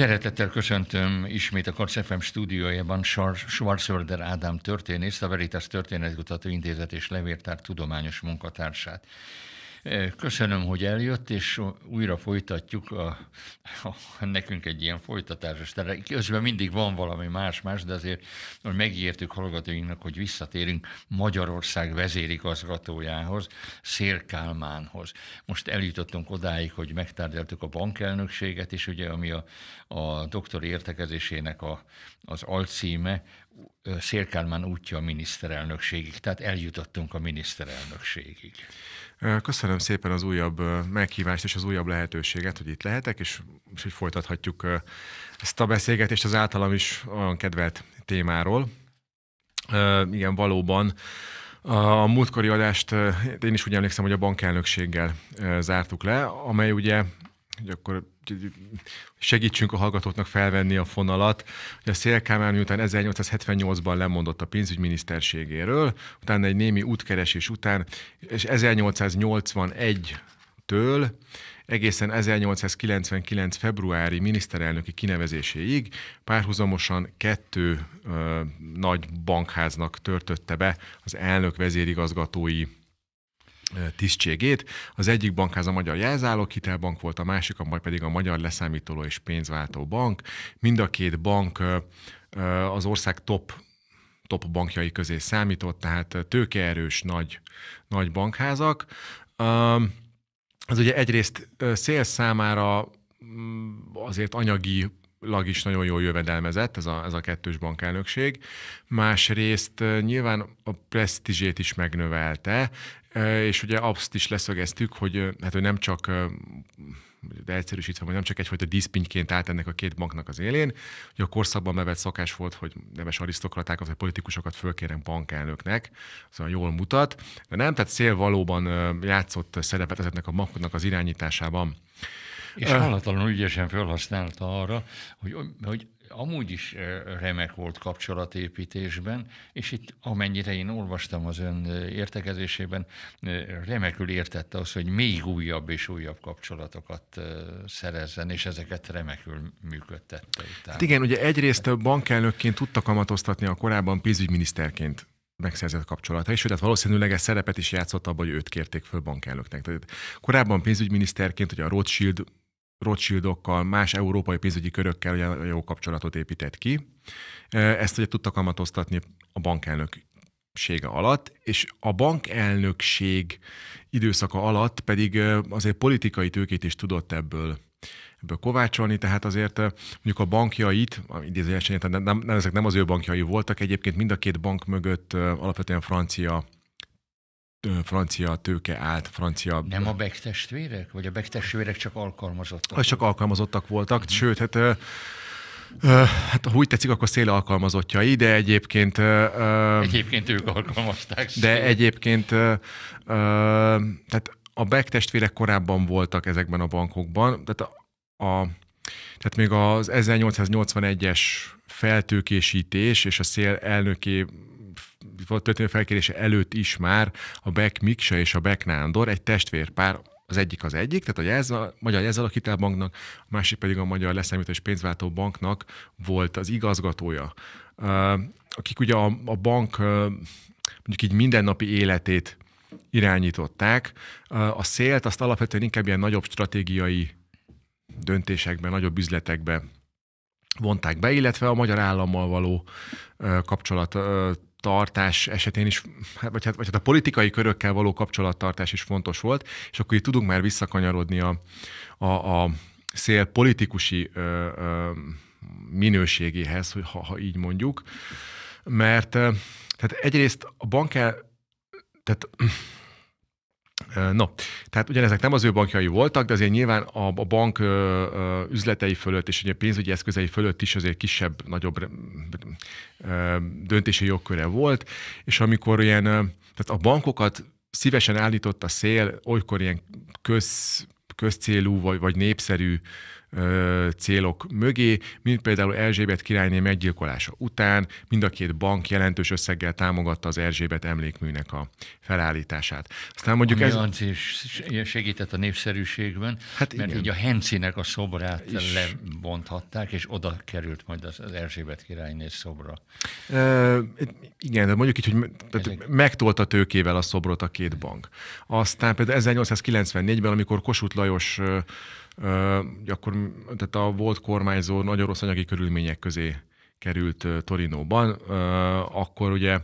Szeretettel köszöntöm ismét a Karc FM stúdiójában Schwarzörder Ádám történészt, a Veritas Történetkutató Intézet és Levértár tudományos munkatársát. Eh, köszönöm, hogy eljött, és újra folytatjuk a, a, nekünk egy ilyen folytatásos terület. Közben mindig van valami más-más, de azért hogy megértük hallgatóinknak, hogy visszatérünk Magyarország vezérigazgatójához, Szél Kálmánhoz. Most eljutottunk odáig, hogy megtárgyaltuk a bankelnökséget is, ugye, ami a, a doktori értekezésének a, az alcíme, Szélkálmán útja a miniszterelnökségig, tehát eljutottunk a miniszterelnökségig. Köszönöm szépen az újabb meghívást és az újabb lehetőséget, hogy itt lehetek, és, és hogy folytathatjuk ezt a beszélgetést az általam is olyan kedvelt témáról. Igen, valóban a múltkori adást én is úgy emlékszem, hogy a bankelnökséggel zártuk le, amely ugye hogy akkor segítsünk a hallgatóknak felvenni a fonalat, hogy a Szélkámán miután 1878-ban lemondott a pénzügyminiszterségéről, utána egy némi útkeresés után, és 1881-től egészen 1899. februári miniszterelnöki kinevezéséig párhuzamosan kettő ö, nagy bankháznak törtötte be az elnök vezérigazgatói tisztségét. Az egyik bankház a Magyar Jelzálók Hitelbank volt, a másik a majd pedig a Magyar Leszámítoló és Pénzváltó Bank. Mind a két bank az ország top top bankjai közé számított, tehát tőkeerős nagy, nagy bankházak. Ez ugye egyrészt szél számára mm, azért anyagi lag is nagyon jól jövedelmezett ez a, ez a kettős bankelnökség. Másrészt nyilván a presztízsét is megnövelte, és ugye azt is leszögeztük, hogy, hát, hogy nem csak de egyszerűsítve, hogy nem csak egyfajta díszpintként állt ennek a két banknak az élén. hogy a korszakban bevett szokás volt, hogy neves arisztokratákat vagy politikusokat fölkérem bankelnöknek, az jól mutat, de nem, tehát szél valóban játszott szerepet ezeknek a banknak az irányításában. És hallatlanul ügyesen felhasználta arra, hogy, hogy amúgy is remek volt kapcsolatépítésben, és itt amennyire én olvastam az ön értekezésében, remekül értette azt, hogy még újabb és újabb kapcsolatokat szerezzen, és ezeket remekül működtette. Hát igen, ugye egyrészt bankelnökként tudta kamatoztatni a korábban pénzügyminiszterként megszerzett kapcsolata, és tehát valószínűleg ez szerepet is játszott abban, hogy őt kérték föl bankelnöknek. Tehát korábban pénzügyminiszterként, hogy a Rothschild Rothschildokkal, más európai pénzügyi körökkel ugye, jó kapcsolatot épített ki. Ezt ugye tudta kamatoztatni a bankelnöksége alatt, és a bankelnökség időszaka alatt pedig azért politikai tőkét is tudott ebből ebből kovácsolni, tehát azért mondjuk a bankjait, idézőjelesen, nem, nem, ezek nem az ő bankjai voltak, egyébként mind a két bank mögött alapvetően francia francia tőke állt, francia... Nem a Beck testvérek? Vagy a Beck testvérek csak alkalmazottak? Az csak alkalmazottak voltak, uh-huh. sőt, hát Hát ha úgy tetszik, akkor széle alkalmazottjai, de egyébként... egyébként ők alkalmazták. De szél. egyébként... tehát a Beck testvérek korábban voltak ezekben a bankokban, tehát, a, a, tehát még az 1881-es feltőkésítés és a szél elnöki történő felkérése előtt is már a Beck Miksa és a Beck Nándor egy testvérpár az egyik az egyik, tehát a, jelzva, a Magyar Jelzal a Hitelbanknak, a másik pedig a Magyar Leszámító és Pénzváltó Banknak volt az igazgatója, akik ugye a, a bank mondjuk így mindennapi életét irányították. A szélt azt alapvetően inkább ilyen nagyobb stratégiai döntésekben nagyobb üzletekbe vonták be, illetve a magyar állammal való kapcsolat tartás esetén is, hát vagy hát, vagy hát a politikai körökkel való kapcsolattartás is fontos volt, és akkor itt tudunk már visszakanyarodni a, a, a szél politikusi ö, ö, minőségéhez, hogy ha, ha így mondjuk, mert tehát egyrészt a bankár, tehát No, tehát ugyanezek nem az ő bankjai voltak, de azért nyilván a, a bank üzletei fölött és a pénzügyi eszközei fölött is azért kisebb, nagyobb döntési jogköre volt, és amikor ilyen, tehát a bankokat szívesen állított a szél, olykor ilyen köz, közcélú vagy, vagy népszerű ö, célok mögé, mint például Erzsébet királyné meggyilkolása után, mind a két bank jelentős összeggel támogatta az Erzsébet emlékműnek a felállítását. Aztán mondjuk Ami ez... Anci segített a népszerűségben, hát mert igen. így a Hencinek a szobrát és... lebonthatták, és oda került majd az, az Erzsébet királyné szobra. E, igen, de mondjuk így, hogy tehát Ezek... megtolta tőkével a szobrot a két bank. Aztán például 1894-ben, amikor Kossuth Lajos akkor, tehát a volt kormányzó nagyon rossz anyagi körülmények közé került Torinóban, akkor ugye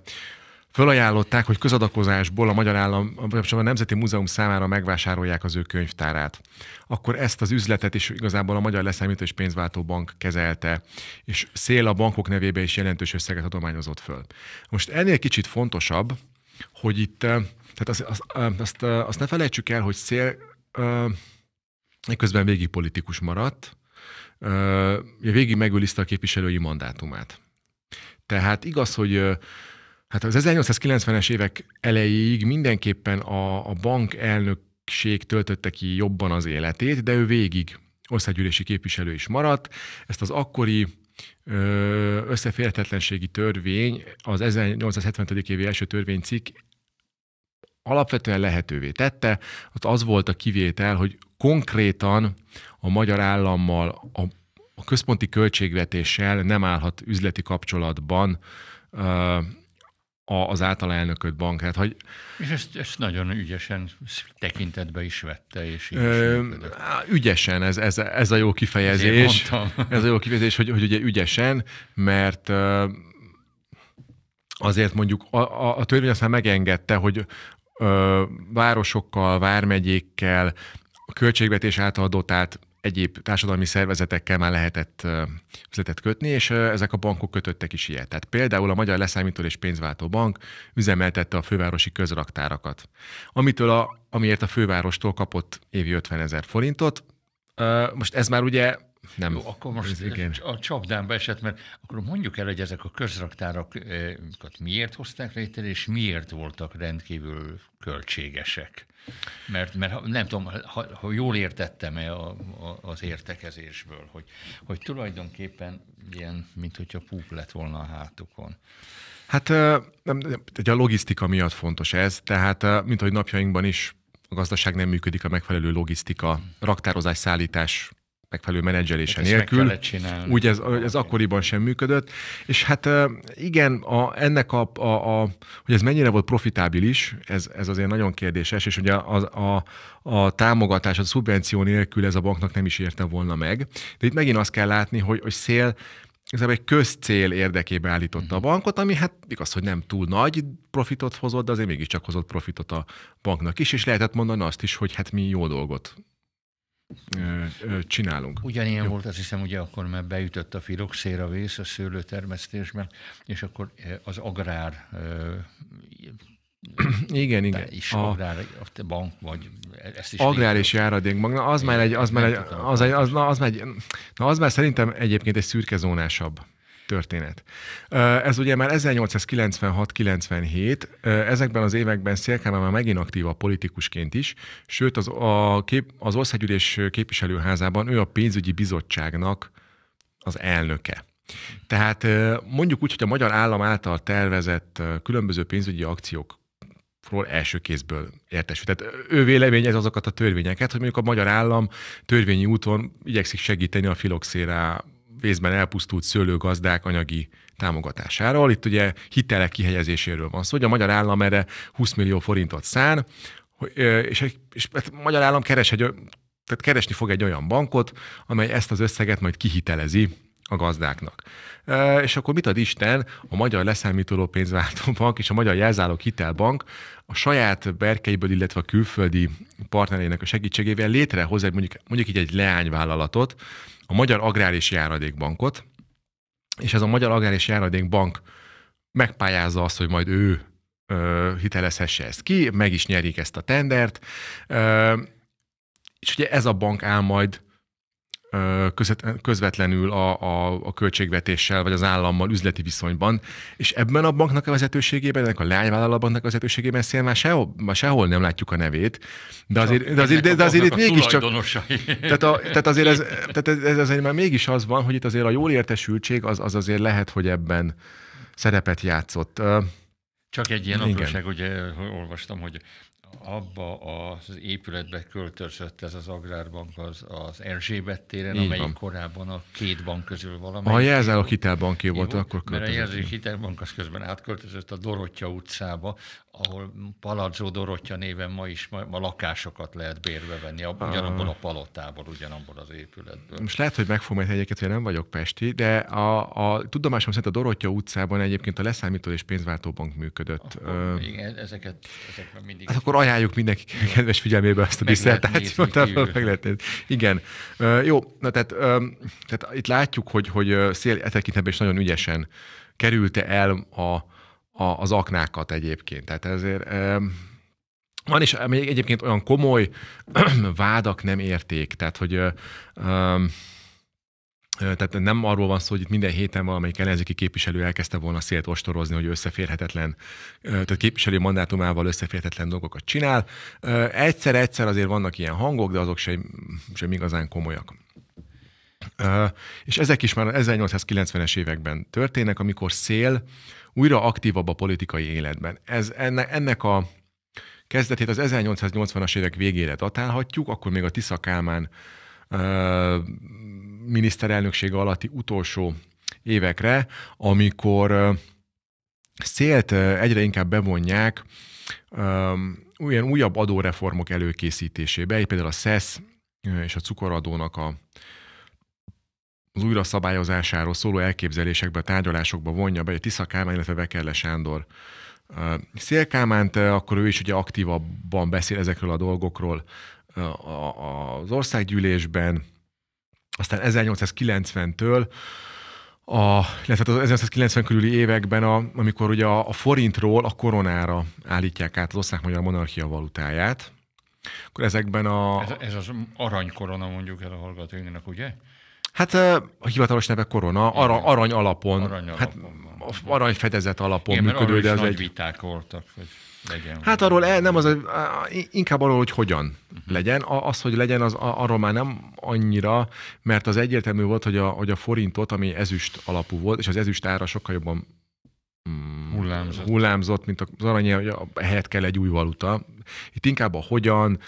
fölajánlották, hogy közadakozásból a Magyar Állam, vagy a Nemzeti Múzeum számára megvásárolják az ő könyvtárát. Akkor ezt az üzletet is igazából a Magyar Leszámító és Pénzváltó Bank kezelte, és szél a bankok nevébe is jelentős összeget adományozott föl. Most ennél kicsit fontosabb, hogy itt, tehát azt, azt, azt, azt ne felejtsük el, hogy szél Ekközben végig politikus maradt, végig megőrizte a képviselői mandátumát. Tehát igaz, hogy hát az 1890-es évek elejéig mindenképpen a, a bank elnökség töltötte ki jobban az életét, de ő végig országgyűlési képviselő is maradt. Ezt az akkori összeférhetetlenségi törvény, az 1870. évi első törvénycikk alapvetően lehetővé tette. Ott az volt a kivétel, hogy konkrétan a magyar állammal, a, a központi költségvetéssel nem állhat üzleti kapcsolatban ö, az általa elnököt bank. Hát, hogy... És ezt, ezt nagyon ügyesen tekintetbe is vette, és így ö, Ügyesen, ez, ez, ez a jó kifejezés. Ez a jó kifejezés, hogy, hogy ugye ügyesen, mert ö, azért mondjuk a, a, a törvény aztán megengedte, hogy ö, városokkal, vármegyékkel, a költségvetés által dotált egyéb társadalmi szervezetekkel már lehetett üzletet kötni, és ezek a bankok kötöttek is ilyet. Tehát például a Magyar Leszámító és Pénzváltó Bank üzemeltette a fővárosi közraktárakat, amitől a, amiért a fővárostól kapott évi 50 ezer forintot. Most ez már ugye nem. Jó, akkor most igen. a csapdámba esett, mert akkor mondjuk el, hogy ezek a közraktárakat eh, miért hozták létre, és miért voltak rendkívül költségesek. Mert, mert nem tudom, ha, ha jól értettem-e a, a, az értekezésből, hogy, hogy tulajdonképpen ilyen, mint hogyha púp lett volna a hátukon. Hát eh, nem, a logisztika miatt fontos ez, tehát eh, mint ahogy napjainkban is a gazdaság nem működik a megfelelő logisztika, raktározás, szállítás megfelelő menedzselése hát nélkül. Úgy ez, ez akkoriban sem működött. És hát igen, a, ennek a, a, a, hogy ez mennyire volt profitábilis, ez, ez azért nagyon kérdéses, és ugye a, a, a támogatás, a szubvenció nélkül ez a banknak nem is érte volna meg. De itt megint azt kell látni, hogy, hogy szél igazából egy közcél érdekében állította a mhm. bankot, ami hát igaz, hogy nem túl nagy profitot hozott, de azért mégiscsak hozott profitot a banknak is, és lehetett mondani azt is, hogy hát mi jó dolgot csinálunk. Ugyanilyen Jó. volt, azt hiszem, ugye akkor már beütött a filoxéra vész a szőlőtermesztésben, és akkor az agrár igen, igen. Is a, agrár, a bank, vagy ezt is Agrár és és járadékbank. Na, az már egy, az már egy, az, egy, az, na, az, már az már szerintem egyébként egy zónásabb történet. Ez ugye már 1896-97, ezekben az években Szélkámán már megint aktív a politikusként is, sőt az, a kép, az Országgyűlés képviselőházában ő a pénzügyi bizottságnak az elnöke. Tehát mondjuk úgy, hogy a magyar állam által tervezett különböző pénzügyi akciók ról első kézből értesül. Tehát ő véleményez azokat a törvényeket, hogy mondjuk a magyar állam törvényi úton igyekszik segíteni a filoxéra részben elpusztult szőlőgazdák anyagi támogatásáról. Itt ugye hitelek kihelyezéséről van szó, hogy a magyar állam erre 20 millió forintot szán, és, és, hát a magyar állam keres egy tehát keresni fog egy olyan bankot, amely ezt az összeget majd kihitelezi a gazdáknak. és akkor mit ad Isten? A Magyar pénzváltó bank, és a Magyar Jelzálók Hitelbank a saját berkeiből, illetve a külföldi partnerének a segítségével létrehoz egy, mondjuk, mondjuk így egy leányvállalatot, a Magyar Agrár és Járadékbankot, és ez a Magyar Agrár és Járadékbank megpályázza azt, hogy majd ő ö, hitelezhesse ezt ki, meg is nyerik ezt a tendert, ö, és ugye ez a bank áll majd közvetlenül a, a, a költségvetéssel vagy az állammal üzleti viszonyban, és ebben a banknak a vezetőségében, ennek a leányvállalatbanknak a vezetőségében már sehol, sehol nem látjuk a nevét, de azért, de azért, de, de azért itt mégiscsak... Tehát, a, tehát azért ez, tehát ez, ez azért már mégis az van, hogy itt azért a jól értesültség az, az azért lehet, hogy ebben szerepet játszott. Csak egy ilyen apróság, ugye olvastam, hogy abba az épületbe költözött ez az Agrárbank az, az Erzsébet téren, Így amelyik van. korábban a két bank közül valamelyik. A Jelzel a hitelbanké volt, volt, akkor költözött. Mert a Jelzel hitelbank az közben átköltözött a Dorottya utcába, ahol Palazzo Dorottya néven ma is ma, ma lakásokat lehet bérbe venni, a, ugyanabból a ah. palotából, ugyanabból az épületből. Most lehet, hogy megfogom egy egyébként, hogy nem vagyok Pesti, de a, a tudomásom szerint a Dorottya utcában egyébként a leszámító és pénzváltó bank működött. Akkor, uh, igen, ezeket, ezekben mindig... Hát akkor ajánl ajánljuk mindenki kedves figyelmébe ezt a meg diszertációt. Meg lehet nézni. Igen. Uh, jó, na tehát, um, tehát itt látjuk, hogy, hogy Szél etekintetben is nagyon ügyesen kerülte el a, a, az aknákat egyébként. Tehát ezért um, van is egyébként olyan komoly vádak nem érték, tehát hogy um, tehát nem arról van szó, hogy itt minden héten valamelyik ellenzéki képviselő elkezdte volna szélt ostorozni, hogy összeférhetetlen, tehát képviselő mandátumával összeférhetetlen dolgokat csinál. Egyszer-egyszer azért vannak ilyen hangok, de azok sem, sem igazán komolyak. És ezek is már 1890-es években történnek, amikor szél újra aktívabb a politikai életben. Ez, ennek a kezdetét az 1880-as évek végére datálhatjuk, akkor még a Tisza Kálmán miniszterelnöksége alatti utolsó évekre, amikor szélt egyre inkább bevonják olyan újabb adóreformok előkészítésébe, például a SESZ és a cukoradónak a, az újra szabályozásáról szóló elképzelésekbe, tárgyalásokba vonja be, a Tisza Kálmán, illetve Vekerle Sándor Szélkámánt, akkor ő is ugye aktívabban beszél ezekről a dolgokról az országgyűlésben, aztán 1890-től a, illetve hát az 1990 körüli években, a, amikor ugye a, a forintról a koronára állítják át az osztrák-magyar monarchia valutáját, akkor ezekben a... Ez, ez az aranykorona mondjuk el a hallgatóinknak, ugye? Hát a hivatalos neve korona, ara, arany alapon, arany, hát, alapon hát, arany fedezet alapon Igen, működő, de az nagy egy... viták voltak. Vagy legyen. Hát arról el, nem az, inkább arról, hogy hogyan uh-huh. legyen. A, az, hogy legyen, az, a, arról már nem annyira, mert az egyértelmű volt, hogy a, hogy a forintot, ami ezüst alapú volt, és az ezüst ára sokkal jobban mm, hullámzott. hullámzott, mint az aranyja, hogy a helyet kell egy új valuta. Itt inkább a hogyan,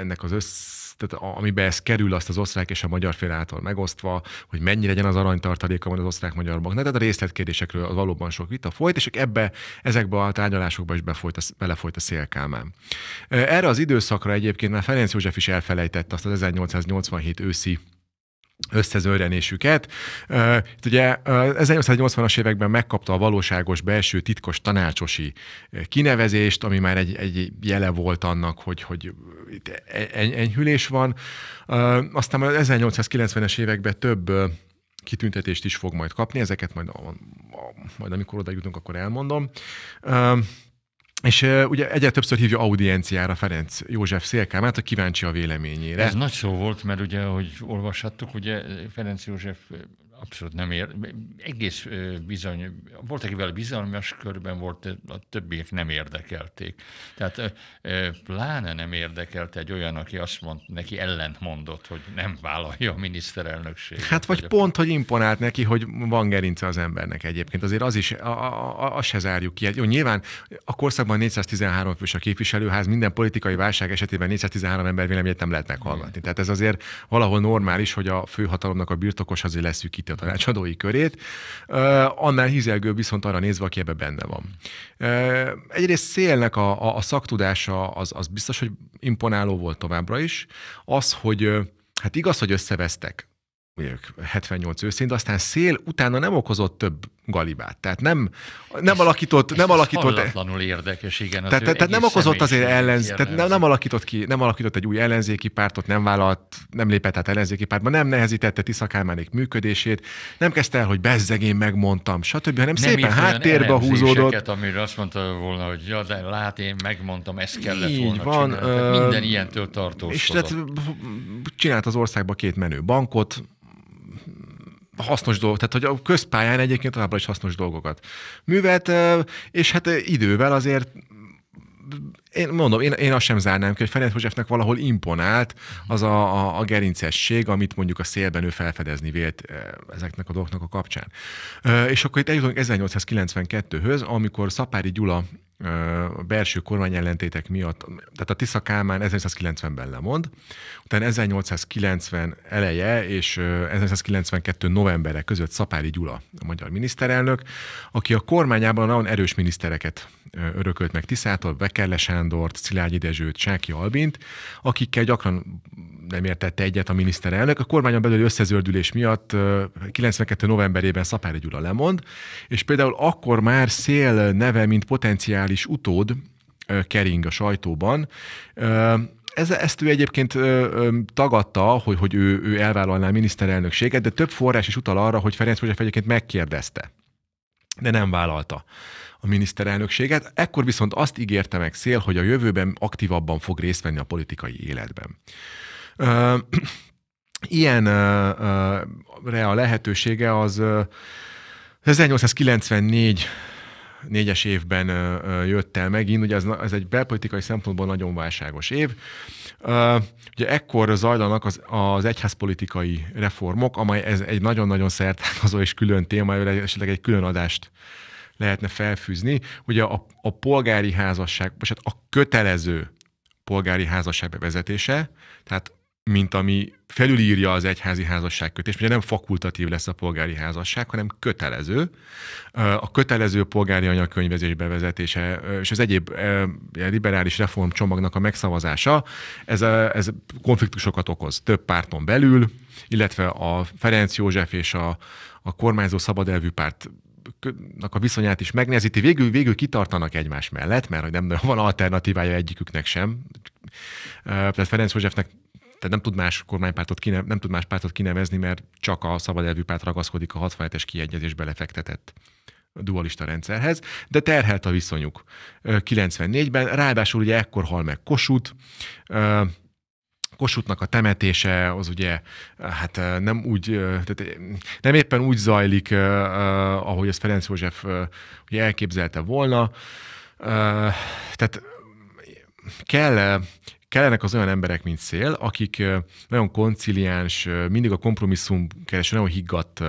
ennek az össze tehát amiben ez kerül, azt az osztrák és a magyar fél által megosztva, hogy mennyi legyen az aranytartaléka van az osztrák-magyar banknak. Tehát a részletkérdésekről valóban sok vita folyt, és ebbe, ezekbe a tárgyalásokba is befolyt a, belefolyt a szélkámán. Erre az időszakra egyébként már Ferenc József is elfelejtett azt az 1887 őszi összezörrenésüket. Itt ugye 1880-as években megkapta a valóságos belső titkos tanácsosi kinevezést, ami már egy, egy jele volt annak, hogy, hogy itt e, e, enyhülés van. Aztán már 1890-es években több kitüntetést is fog majd kapni, ezeket majd, majd amikor oda jutunk, akkor elmondom. És uh, ugye egyre többször hívja audienciára Ferenc József Szélkámát, a kíváncsi a véleményére. Ez nagy szó volt, mert ugye, ahogy olvashattuk, ugye Ferenc József abszolút nem ér. Egész bizony, volt, akivel bizalmas körben volt, a többiek nem érdekelték. Tehát pláne nem érdekelte egy olyan, aki azt mond, neki ellent mondott, hogy nem vállalja a miniszterelnökség. Hát vagy, vagy pont, a... hogy imponált neki, hogy van gerince az embernek egyébként. Azért az is, a, a, a, azt se zárjuk ki. Jó, nyilván a korszakban 413 fős a képviselőház, minden politikai válság esetében 413 ember véleményét nem lehet meghallgatni. Tehát ez azért valahol normális, hogy a főhatalomnak a birtokos azért leszük szűkíti a tanácsadói körét, annál hizelgőbb viszont arra nézve, aki ebbe benne van. Egyrészt szélnek a, a, a szaktudása az, az biztos, hogy imponáló volt továbbra is. Az, hogy hát igaz, hogy összevesztek, ők 78 őszint, de aztán szél utána nem okozott több galibát. Tehát nem, nem ez, alakított... Ez nem ez alakított hallatlanul érdekes, igen. Az tehát, tehát nem okozott azért ellenz, tehát nem, nem, alakított ki, nem alakított egy új ellenzéki pártot, nem vállalt, nem lépett át ellenzéki pártba, nem nehezítette Tisza Kálmánék működését, nem kezdte el, hogy bezzegén megmondtam, stb., hanem nem szépen háttérbe húzódott. amiről azt mondta volna, hogy ja, de lát, én megmondtam, ezt kellett Így volna van, csinálni. Tehát minden ilyentől tartózkodott. És tehát csinált az országba két menő bankot, hasznos dolgok, tehát hogy a közpályán egyébként továbbra is hasznos dolgokat művelt, és hát idővel azért én mondom, én, én azt sem zárnám ki, hogy Ferenc Józsefnek valahol imponált az a, a, a gerincesség, amit mondjuk a szélben ő felfedezni vélt eh, ezeknek a dolgoknak a kapcsán. Eh, és akkor itt eljutunk 1892-höz, amikor Szapári Gyula eh, a belső kormány ellentétek miatt, tehát a Tisza Kálmán 1890-ben lemond, utána 1890 eleje és 1892 novembere között Szapári Gyula, a magyar miniszterelnök, aki a kormányában nagyon erős minisztereket örökölt meg Tiszától, Bekerlesen, Sándort, Szilágyi Dezsőt, Sáki Albint, akikkel gyakran nem értette egyet a miniszterelnök. A kormányon belüli összezördülés miatt 92. novemberében Szapári Gyula lemond, és például akkor már Szél neve, mint potenciális utód kering a sajtóban, ez, ezt ő egyébként ö, ö, tagadta, hogy, hogy ő, ő elvállalná a miniszterelnökséget, de több forrás is utal arra, hogy Ferenc József egyébként megkérdezte, de nem vállalta a miniszterelnökséget. Ekkor viszont azt ígérte meg Szél, hogy a jövőben aktívabban fog részt venni a politikai életben. Ö, ilyenre a lehetősége az 1894 négyes évben jött el megint, ugye ez, ez egy belpolitikai szempontból nagyon válságos év. Ugye ekkor zajlanak az, az egyházpolitikai reformok, amely ez egy nagyon-nagyon szertágazó és külön téma, esetleg egy külön adást lehetne felfűzni. hogy a, a polgári házasság, most hát a kötelező polgári házasság bevezetése, tehát mint ami felülírja az egyházi házasságkötést, ugye nem fakultatív lesz a polgári házasság, hanem kötelező. A kötelező polgári anyakönyvezés bevezetése és az egyéb liberális reform csomagnak a megszavazása, ez, a, ez konfliktusokat okoz több párton belül, illetve a Ferenc József és a, a kormányzó szabadelvű párt a viszonyát is megnehezíti. Végül, végül kitartanak egymás mellett, mert hogy nem van alternatívája egyiküknek sem. Tehát Ferenc Józsefnek tehát nem tud más kormánypártot kine, nem tud más pártot kinevezni, mert csak a szabad elvű párt ragaszkodik a 67-es kiegyezés belefektetett dualista rendszerhez, de terhelt a viszonyuk 94-ben, ráadásul ugye ekkor hal meg Kossuth, Kossuthnak a temetése az ugye hát eh, nem úgy, eh, tehát eh, nem éppen úgy zajlik, ahogy ezt Ferenc József ugye elképzelte volna. Tehát kell, kellenek az olyan emberek, mint Szél, akik nagyon konciliáns, mindig a kompromisszum kereső, nagyon higgadt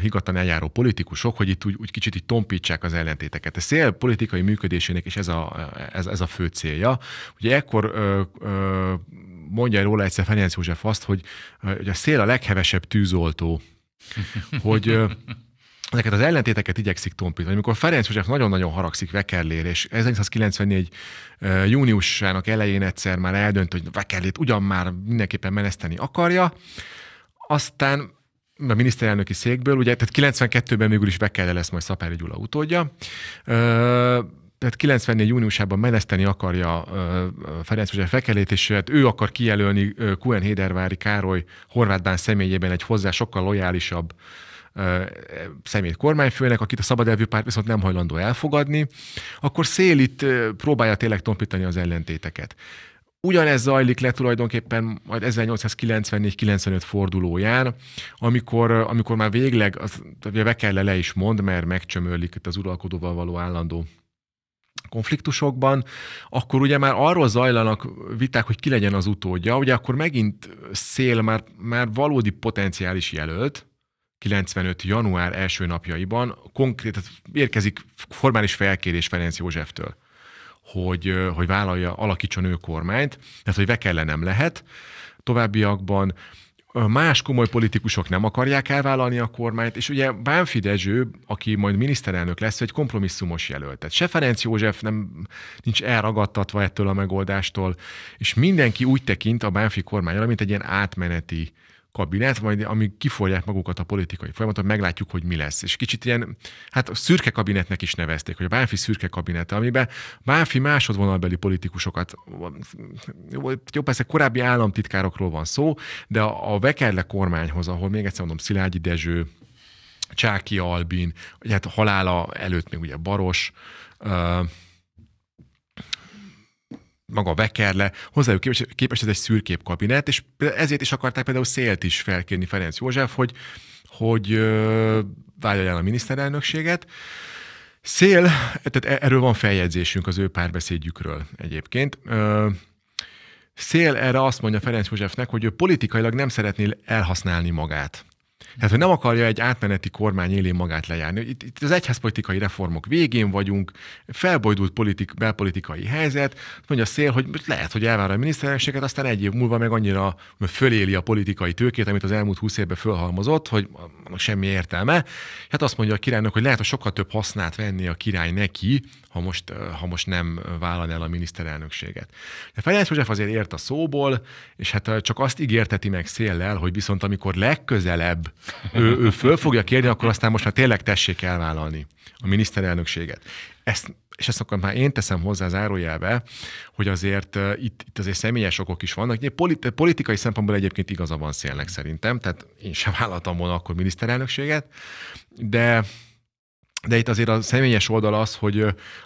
higatlan eljáró politikusok, hogy itt úgy, úgy kicsit így tompítsák az ellentéteket. A szél politikai működésének is ez a, ez, ez a fő célja. Ugye ekkor ö, ö, mondja róla egyszer Ferenc József azt, hogy, hogy a szél a leghevesebb tűzoltó, hogy ö, ezeket az ellentéteket igyekszik tompítani. Amikor Ferenc József nagyon-nagyon haragszik Vekerlér, és 1994 júniusának elején egyszer már eldönt, hogy Vekerlét ugyan már mindenképpen meneszteni akarja, aztán a miniszterelnöki székből, ugye, tehát 92-ben mégis be Bekele lesz majd Szapári Gyula utódja. Ö, tehát 94 júniusában meneszteni akarja Ferenc József Fekelét, és hát ő akar kijelölni Kuen Hédervári Károly Horvátbán személyében egy hozzá sokkal lojálisabb személyt kormányfőnek, akit a szabad párt viszont nem hajlandó elfogadni, akkor Szél itt próbálja tényleg tompítani az ellentéteket. Ugyanez zajlik le tulajdonképpen majd 1894-95 fordulóján, amikor, amikor már végleg, az, ugye kell le is mond, mert megcsömörlik itt az uralkodóval való állandó konfliktusokban, akkor ugye már arról zajlanak viták, hogy ki legyen az utódja, ugye akkor megint szél már, már valódi potenciális jelölt, 95. január első napjaiban konkrét, érkezik formális felkérés Ferenc Józseftől hogy, hogy vállalja, alakítson ő kormányt, tehát hogy vekelle nem lehet továbbiakban, más komoly politikusok nem akarják elvállalni a kormányt, és ugye Bánfi Dezső, aki majd miniszterelnök lesz, egy kompromisszumos jelölt. Tehát se Ferenc József nem nincs elragadtatva ettől a megoldástól, és mindenki úgy tekint a Bánfi kormányra, mint egy ilyen átmeneti kabinet, majd amíg kiforják magukat a politikai folyamaton, meglátjuk, hogy mi lesz. És kicsit ilyen, hát a szürke kabinetnek is nevezték, hogy a Bánfi szürke kabinete, amiben Bánfi másodvonalbeli politikusokat, jó, persze korábbi államtitkárokról van szó, de a, a Vekerle kormányhoz, ahol még egyszer mondom, Szilágyi Dezső, Csáki Albin, ugye hát halála előtt még ugye Baros, uh, maga a vekerle, hozzájuk képest, képest ez egy szürkép kabinet, és ezért is akarták például szélt is felkérni Ferenc József, hogy, hogy vállalja a miniszterelnökséget. Szél, tehát e-, erről van feljegyzésünk az ő párbeszédjükről egyébként. Szél erre azt mondja Ferenc Józsefnek, hogy ő politikailag nem szeretné elhasználni magát. Tehát, hogy nem akarja egy átmeneti kormány élén magát lejárni. Itt, itt az egyházpolitikai reformok végén vagyunk, felbojdult politik, belpolitikai helyzet, mondja a szél, hogy lehet, hogy elvár a miniszterelnökséget, aztán egy év múlva meg annyira föléli a politikai tőkét, amit az elmúlt húsz évben fölhalmozott, hogy semmi értelme. Hát azt mondja a királynak, hogy lehet, hogy sokkal több hasznát venni a király neki, ha most, ha most nem vállal el a miniszterelnökséget. De Ferenc József azért ért a szóból, és hát csak azt ígérteti meg széllel, hogy viszont amikor legközelebb ő, ő föl fogja kérni, akkor aztán most már tényleg tessék elvállalni a miniszterelnökséget. Ezt és ezt akkor már én teszem hozzá zárójelbe, hogy azért itt, itt azért személyes okok is vannak. Polit, politikai szempontból egyébként igaza van szélnek szerintem, tehát én sem vállaltam volna akkor miniszterelnökséget, de de itt azért a személyes oldal az, hogy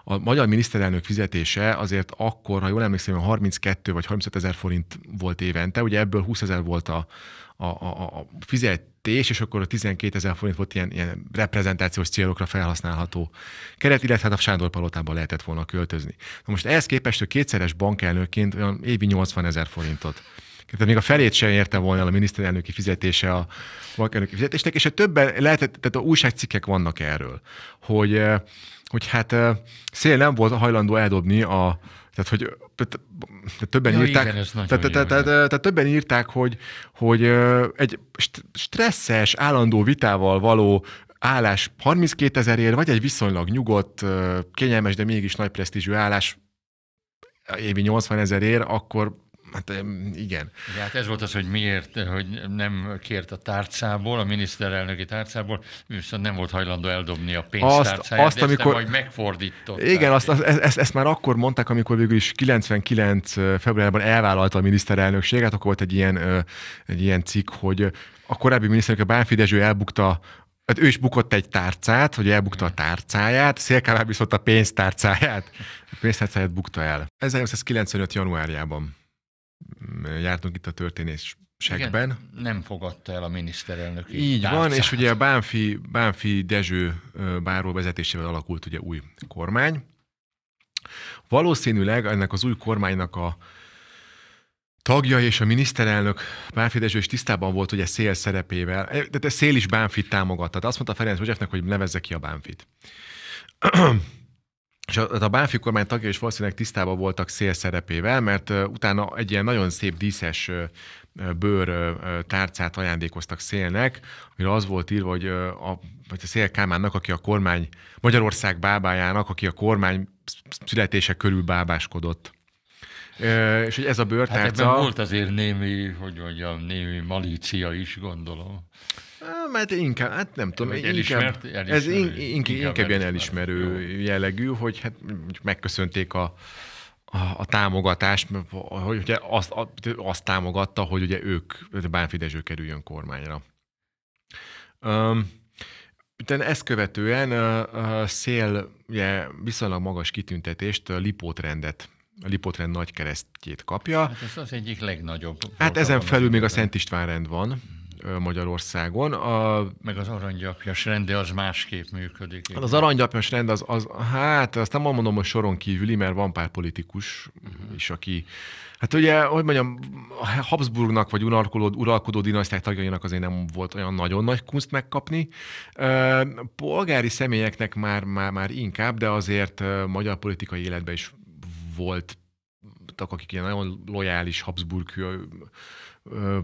a magyar miniszterelnök fizetése azért akkor, ha jól emlékszem, 32 vagy 35 ezer forint volt évente, ugye ebből 20 ezer volt a, a, a, a fizetés, és akkor a 12 ezer forint volt ilyen, ilyen reprezentációs célokra felhasználható keret, illetve hát a Sándor Palotába lehetett volna költözni. Na most ehhez képest hogy kétszeres bankelnőként olyan évi 80 ezer forintot tehát még a felét sem érte volna a miniszterelnöki fizetése a alelnöki fizetésnek, és a többen lehetett, tehát a újságcikkek vannak erről, hogy, eh, hogy hát eh, szél nem volt hajlandó eldobni a tehát, hogy tehát többen ja, írták, igen, tehát, tehát, tehát, tehát, tehát többen írták, hogy, hogy eh, egy stresszes, állandó vitával való állás 32 ezerért, vagy egy viszonylag nyugodt, kényelmes, de mégis nagy presztízsű állás évi 80 ezerért, akkor Hát igen. De hát ez volt az, hogy miért, hogy nem kért a tárcából, a miniszterelnöki tárcából, viszont nem volt hajlandó eldobni a pénztárcáját, azt, azt amikor, majd megfordított. Igen, azt, azt, ezt, ezt már akkor mondták, amikor végül is 99. februárban elvállalta a miniszterelnökséget, akkor volt egy ilyen, egy ilyen cikk, hogy a korábbi miniszterelnök, a Bánfi Dezső elbukta Hát ő is bukott egy tárcát, hogy elbukta a tárcáját, Szélkálár viszont a pénztárcáját. A pénztárcáját bukta el. 1995. januárjában jártunk itt a történés Igen, nem fogadta el a miniszterelnök. Így tárcát. van, és ugye a Bánfi, Bánfi Dezső báró vezetésével alakult ugye új kormány. Valószínűleg ennek az új kormánynak a tagja és a miniszterelnök Bánfi Dezső is tisztában volt ugye szél szerepével, de szél is Bánfit támogatta. azt mondta Ferenc Józsefnek, hogy nevezze ki a Bánfit. és a, a Bánfi kormány tagja is valószínűleg tisztában voltak szélszerepével, szerepével, mert utána egy ilyen nagyon szép díszes bőr tárcát ajándékoztak szélnek, amire az volt írva, hogy a, vagy a Szél Kálmánnak, aki a kormány, Magyarország bábájának, aki a kormány születése körül bábáskodott. E, és hogy ez a bőrtárca... Hát ebben volt azért némi, hogy mondjam, némi malícia is, gondolom mert inkább, hát nem tudom, egy inkább, elismert, elismerő, ez in, in, inkább, inkább ilyen elismerő jó. jellegű, hogy hát megköszönték a, a, a támogatást, hogy ugye azt, a, azt támogatta, hogy ugye ők, Bánfi Dezső kerüljön kormányra. Um, Utána ezt követően uh, Szél ugye, viszonylag magas kitüntetést, a lipótrendet a lipótrend nagy keresztjét kapja. Hát ez az egyik legnagyobb. Hát ezen felül még a Szent István rend van. Hmm Magyarországon. A... Meg az aranygyapjas rende az másképp működik. Hát igen. Az aranygyapjas rend az, az, hát azt nem mondom, hogy soron kívüli, mert van pár politikus uh-huh. is, aki Hát ugye, hogy mondjam, a Habsburgnak vagy uralkodó, uralkodó dinasztiák tagjainak azért nem volt olyan nagyon nagy kunst megkapni. Polgári személyeknek már, már, már inkább, de azért magyar politikai életben is volt akik ilyen nagyon lojális Habsburg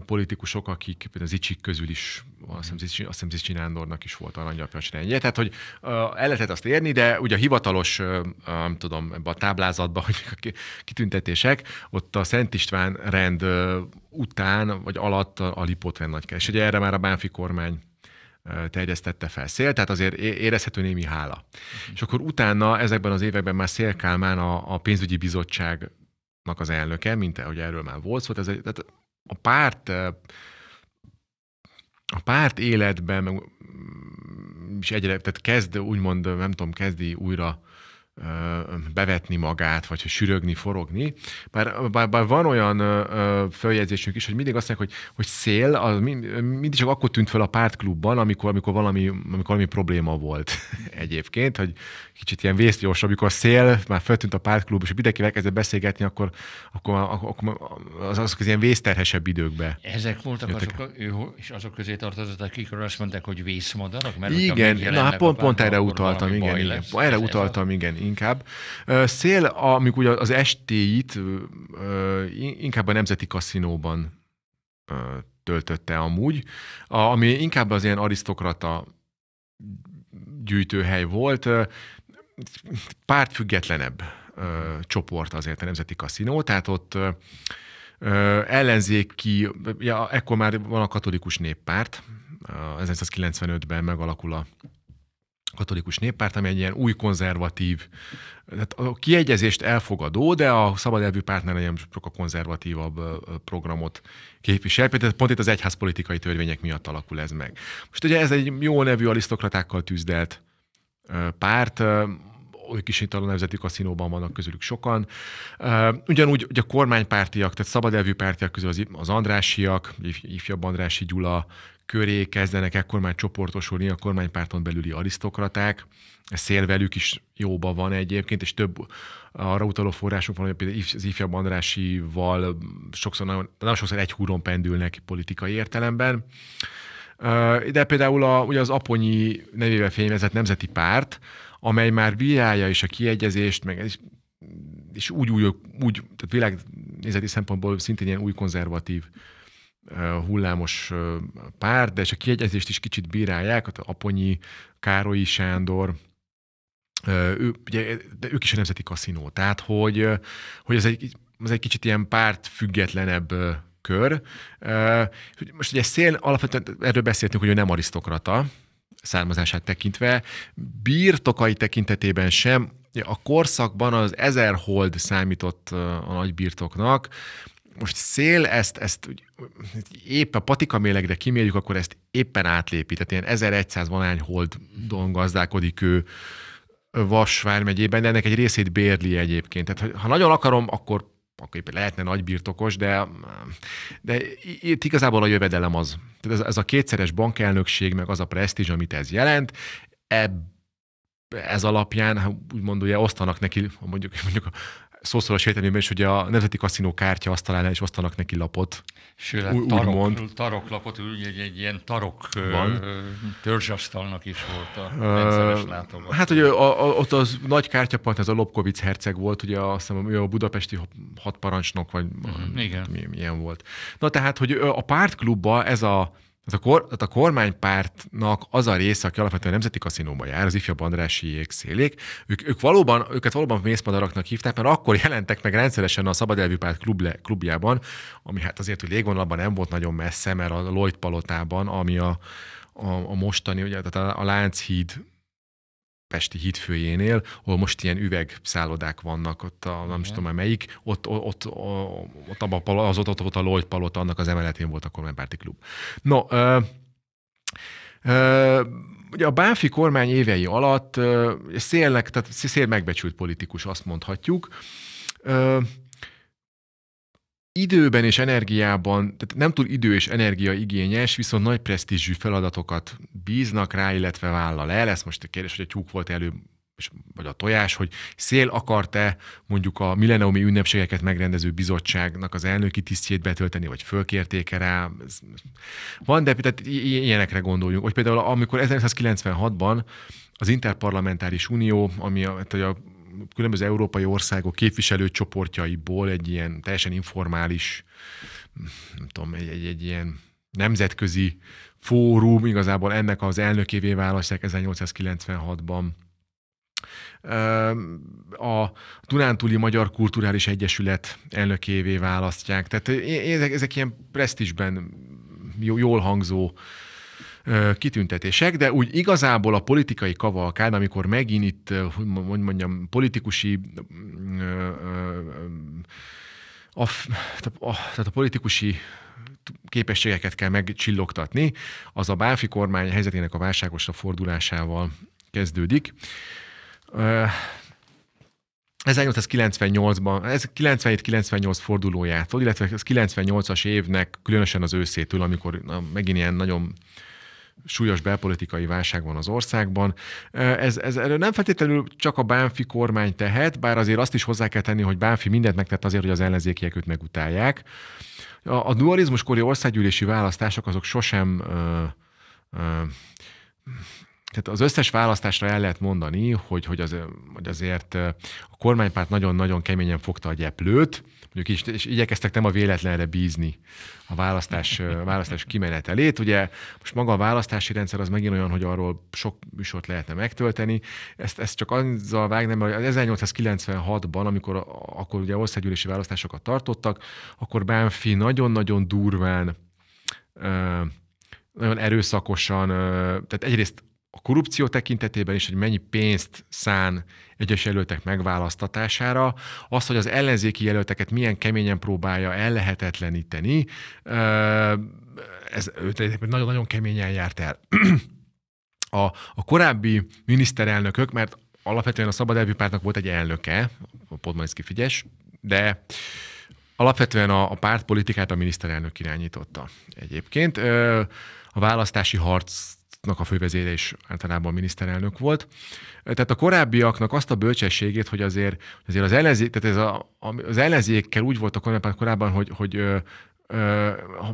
politikusok, akik például az icsik közül is, azt hiszem Zicsi Nándornak is volt aranygyapjas rendje. Tehát, hogy el lehetett azt érni, de ugye a hivatalos, nem tudom, ebbe a táblázatban, hogy a kitüntetések, ott a Szent István rend után, vagy alatt a Lipót nagy És ugye erre már a Bánfi kormány terjesztette fel szél, tehát azért érezhető némi hála. Mm. És akkor utána ezekben az években már Szél Kálmán a, a pénzügyi bizottságnak az elnöke, mint ahogy erről már volt szó, ez egy, tehát a párt a párt életben és mm, egyre, tehát kezd úgymond, nem tudom, kezdi újra bevetni magát, vagy hogy sürögni, forogni. Bár, bár, bár van olyan följegyzésünk is, hogy mindig azt mondják, hogy, hogy szél, az mindig csak akkor tűnt fel a pártklubban, amikor, amikor, valami, amikor valami probléma volt egyébként, hogy kicsit ilyen vészgyors, amikor szél, már feltűnt a pártklub, és mindenki elkezdett beszélgetni, akkor, akkor, akkor az, azok az ilyen vészterhesebb időkbe. Ezek voltak jöttek. azok, ő, és azok közé tartozott, akikről azt mondták, hogy vészmadarak? Mert igen, na, hát pont, pont erre utaltam, igen, igen. Erre utaltam, igen, igen inkább. Szél, amik ugye az estéit inkább a Nemzeti Kaszinóban töltötte amúgy, ami inkább az ilyen arisztokrata gyűjtőhely volt, pártfüggetlenebb csoport azért a Nemzeti Kaszinó, tehát ott ellenzéki, ja, ekkor már van a katolikus néppárt, 1995-ben megalakul a katolikus néppárt, ami egy ilyen új konzervatív, tehát a kiegyezést elfogadó, de a szabad elvű pártnál sok a konzervatívabb programot képvisel. Például pont itt az egyházpolitikai törvények miatt alakul ez meg. Most ugye ez egy jó nevű arisztokratákkal tűzdelt párt, ők is itt a Nemzeti Kaszinóban vannak közülük sokan. Ugyanúgy hogy a kormánypártiak, tehát szabadelvű pártiak közül az, az andrásiak, ifjabb Andrási Gyula köré kezdenek ekkor már csoportosulni a kormánypárton belüli arisztokraták. Szél velük is jóba van egyébként, és több arra utaló forrásunk van, hogy például az ifjabb Andrásival sokszor, nagyon, nagyon sokszor egy húron pendülnek politikai értelemben. De például a, ugye az Aponyi nevével fényezett nemzeti párt, amely már bírálja is a kiegyezést, meg és, és úgy, úgy, úgy, tehát világnézeti szempontból szintén ilyen új konzervatív hullámos pár, de és a kiegyezést is kicsit bírálják, hát a Aponyi, Károlyi Sándor, ő, ugye, de ők is a nemzeti kaszinó. Tehát, hogy, hogy ez egy, ez egy kicsit ilyen párt függetlenebb kör. Most ugye Szél alapvetően, erről beszéltünk, hogy ő nem arisztokrata, származását tekintve, birtokai tekintetében sem, a korszakban az ezer hold számított a birtoknak. most szél ezt, ezt épp a patika mélegre kimérjük, akkor ezt éppen átlépi. Tehát ilyen 1100 valány holdon gazdálkodik ő Vas vármegyében, de ennek egy részét bérli egyébként. Tehát ha nagyon akarom, akkor akkor éppen lehetne nagy birtokos, de, de itt igazából a jövedelem az. Tehát ez, ez a kétszeres bankelnökség, meg az a presztízs, amit ez jelent, ebb ez alapján, úgymond ugye osztanak neki mondjuk, mondjuk szószoros szóval értelmében is, hogy a Nemzeti Kaszinó kártya asztalánál és osztanak neki lapot. Sőt, hát tarok, mond. taroklapot, úgy egy, egy ilyen tarok Van. törzsasztalnak is volt a rendszeres látogató. Hát, hogy a, a, ott az nagy kártyapart, ez a Lobkovic herceg volt, ugye azt hiszem, ő a budapesti hat parancsnok, vagy mm, igen. milyen volt. Na tehát, hogy a pártklubba ez a tehát a, kor, tehát a kormánypártnak az a része, aki alapvetően nemzeti kaszinóba jár, az ifjabb Andrási Szélék, ők, ők valóban, őket valóban mészmadaraknak hívták, mert akkor jelentek meg rendszeresen a Szabad Elvű Párt kluble, klubjában, ami hát azért, hogy légvonalban nem volt nagyon messze, mert a Lloyd palotában, ami a, a, a mostani, ugye, tehát a, a Lánchíd Pesti hídfőjénél, ahol most ilyen üvegszállodák vannak, ott a, nem tudom már melyik, ott, ott, ott, ott, ott, az ott, ott, ott a Lloyd Palota, annak az emeletén volt a kormánypárti klub. No, ö, ö, ugye a Bánfi kormány évei alatt ö, szélnek, tehát szél megbecsült politikus, azt mondhatjuk, ö, időben és energiában, tehát nem túl idő és energia igényes, viszont nagy presztízsű feladatokat bíznak rá, illetve vállal el. Ez most a kérdés, hogy a tyúk volt előbb, vagy a tojás, hogy szél akart-e mondjuk a milleniumi ünnepségeket megrendező bizottságnak az elnöki tisztjét betölteni, vagy fölkértéke rá. Ez van, de tehát ilyenekre gondoljunk. Hogy például amikor 1996-ban az Interparlamentáris Unió, ami a, a különböző európai országok képviselőcsoportjaiból egy ilyen teljesen informális, nem tudom, egy, egy, egy ilyen nemzetközi fórum, igazából ennek az elnökévé választják 1896-ban. A Dunántúli Magyar Kulturális Egyesület elnökévé választják. Tehát e, e, ezek, ezek ilyen presztisben jól hangzó kitüntetések, de úgy igazából a politikai kavalkád, amikor megint itt, hogy mondjam, politikusi a, a, tehát a politikusi képességeket kell megcsillogtatni, az a Bálfi kormány helyzetének a válságosra fordulásával kezdődik. 1898-ban, ez 97-98 fordulójától, illetve az 98-as évnek, különösen az őszétől, amikor na, megint ilyen nagyon súlyos belpolitikai válság van az országban. Ez, ez erről nem feltétlenül csak a Bánfi kormány tehet, bár azért azt is hozzá kell tenni, hogy Bánfi mindent megtett azért, hogy az ellenzékiek őt megutálják. A, a dualizmuskori országgyűlési választások azok sosem ö, ö, tehát az összes választásra el lehet mondani, hogy, hogy, az, hogy azért a kormánypárt nagyon-nagyon keményen fogta a gyeplőt, mondjuk is, és igyekeztek nem a véletlenre bízni a választás, választás kimenetelét. Ugye most maga a választási rendszer az megint olyan, hogy arról sok műsort lehetne megtölteni. Ezt, ezt csak azzal vágnám, hogy 1896-ban, amikor akkor ugye országgyűlési választásokat tartottak, akkor Bánfi nagyon-nagyon durván nagyon erőszakosan, tehát egyrészt a korrupció tekintetében is, hogy mennyi pénzt szán egyes jelöltek megválasztatására, az, hogy az ellenzéki jelölteket milyen keményen próbálja ellehetetleníteni, ez nagyon-nagyon keményen járt el. A, a korábbi miniszterelnökök, mert alapvetően a Szabad Elvű Pártnak volt egy elnöke, a Podmanszki Figyes, de alapvetően a, a pártpolitikát a miniszterelnök irányította egyébként. A választási harc pártnak a fővezére is általában miniszterelnök volt. Tehát a korábbiaknak azt a bölcsességét, hogy azért, azért az, ellenzék, tehát ez a, az ellenzékkel úgy volt a korábban, hogy, hogy